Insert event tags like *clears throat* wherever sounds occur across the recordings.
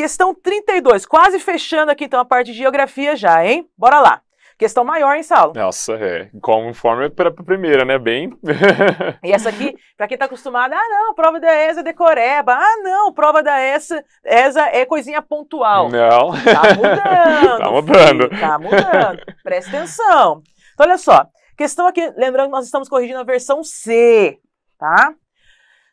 Questão 32, quase fechando aqui então a parte de geografia já, hein? Bora lá. Questão maior, hein, Saulo? Nossa, é. informe é para a primeira, né? Bem. *laughs* e essa aqui, para quem está acostumado, ah, não, prova da ESA é decoreba. Ah, não, prova da ESA, ESA é coisinha pontual. Não. Tá mudando. *laughs* tá mudando. Está mudando. Presta atenção. Então, olha só. Questão aqui, lembrando que nós estamos corrigindo a versão C, tá?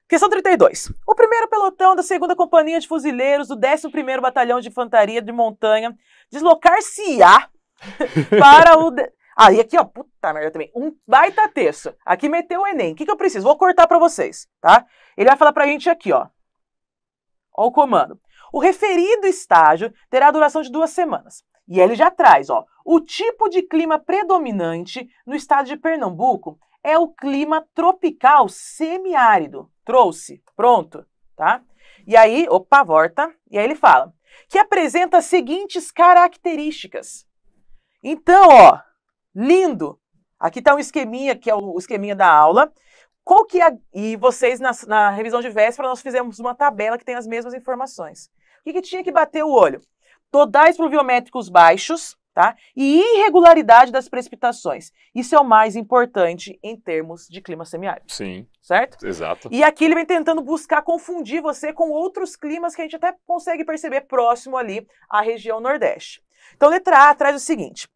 Questão 32. O primeiro pelotão da 2 Companhia de Fuzileiros do 11º Batalhão de Infantaria de Montanha deslocar-se-á *laughs* para o... De... Aí ah, aqui, ó, puta merda também, um baita texto. Aqui meteu o Enem. O que, que eu preciso? Vou cortar para vocês, tá? Ele vai falar pra gente aqui, ó. Ó o comando. O referido estágio terá duração de duas semanas. E ele já traz, ó, o tipo de clima predominante no estado de Pernambuco é o clima tropical semiárido. Trouxe, pronto, tá? E aí, opa, volta. E aí ele fala que apresenta as seguintes características. Então, ó, lindo. Aqui está um esqueminha que é o esqueminha da aula. Qual que é? E vocês na, na revisão de véspera nós fizemos uma tabela que tem as mesmas informações. O que, que tinha que bater o olho? Todais pluviométricos baixos, Tá? E irregularidade das precipitações. Isso é o mais importante em termos de clima semiárido. Sim. Certo? Exato. E aqui ele vem tentando buscar confundir você com outros climas que a gente até consegue perceber próximo ali à região Nordeste. Então, letra A traz o seguinte: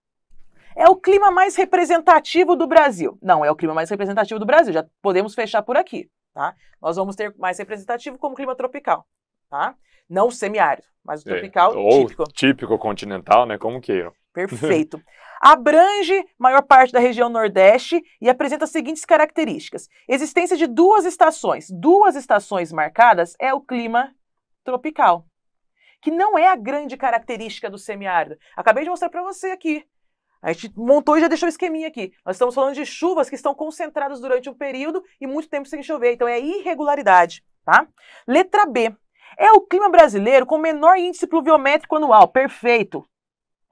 é o clima mais representativo do Brasil. Não, é o clima mais representativo do Brasil, já podemos fechar por aqui. Tá? Nós vamos ter mais representativo como clima tropical. Tá? Não semiárido, mas o é, tropical é, ou típico. Típico continental, né? Como queiram. Perfeito. Abrange maior parte da região Nordeste e apresenta as seguintes características: existência de duas estações. Duas estações marcadas é o clima tropical, que não é a grande característica do semiárido. Acabei de mostrar para você aqui. A gente montou e já deixou o esqueminha aqui. Nós estamos falando de chuvas que estão concentradas durante um período e muito tempo sem chover, então é irregularidade, tá? Letra B. É o clima brasileiro com menor índice pluviométrico anual. Perfeito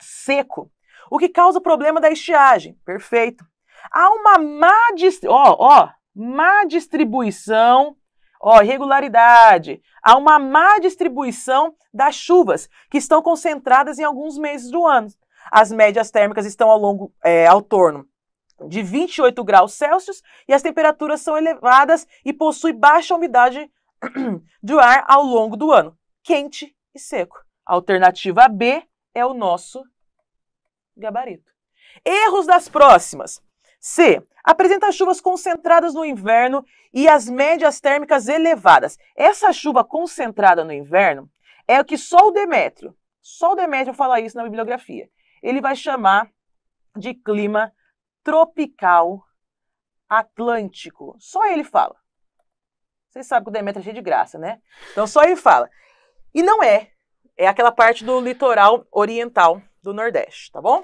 seco, o que causa o problema da estiagem. Perfeito. Há uma má, dist... oh oh má distribuição, ó, irregularidade. Há uma má distribuição das chuvas, que estão concentradas em alguns meses do ano. As médias térmicas estão ao longo, é, ao torno de 28 graus Celsius e as temperaturas são elevadas e possui baixa umidade *clears throat* do ar ao longo do ano, quente e seco. Alternativa B, é o nosso gabarito. Erros das próximas. C. Apresenta chuvas concentradas no inverno e as médias térmicas elevadas. Essa chuva concentrada no inverno é o que só o Demétrio, só o Demétrio fala isso na bibliografia. Ele vai chamar de clima tropical atlântico. Só ele fala. Vocês sabem que o Demétrio é cheio de graça, né? Então só ele fala. E não é. É aquela parte do litoral oriental do Nordeste, tá bom?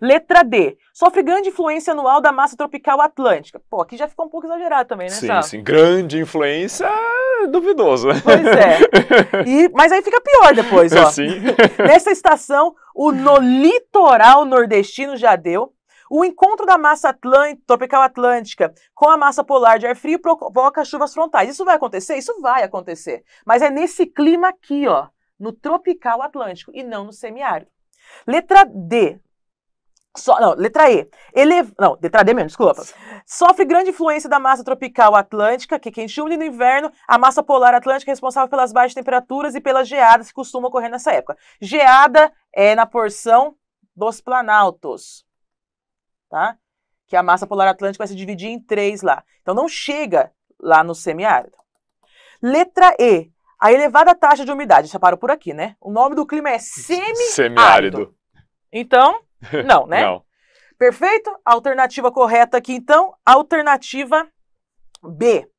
Letra D. Sofre grande influência anual da massa tropical atlântica. Pô, aqui já ficou um pouco exagerado também, né? Sim, sabe? sim. Grande influência, é duvidoso. Pois é. *laughs* E, mas aí fica pior depois, ó. Sim. *laughs* Nessa estação, o no litoral nordestino já deu. O encontro da massa tropical atlântica com a massa polar de ar frio provoca chuvas frontais. Isso vai acontecer? Isso vai acontecer. Mas é nesse clima aqui, ó no tropical atlântico e não no semiárido. Letra D. So, não, letra E. Ele, não, letra D mesmo, desculpa. Sofre grande influência da massa tropical atlântica, que quente chama no inverno, a massa polar atlântica é responsável pelas baixas temperaturas e pelas geadas que costumam ocorrer nessa época. Geada é na porção dos planaltos, tá? Que a massa polar atlântica vai se dividir em três lá. Então não chega lá no semiárido. Letra E. A elevada taxa de umidade, já paro por aqui, né? O nome do clima é semiárido. Semiárido. Então, *laughs* não, né? não. Perfeito? Alternativa correta aqui, então, alternativa B.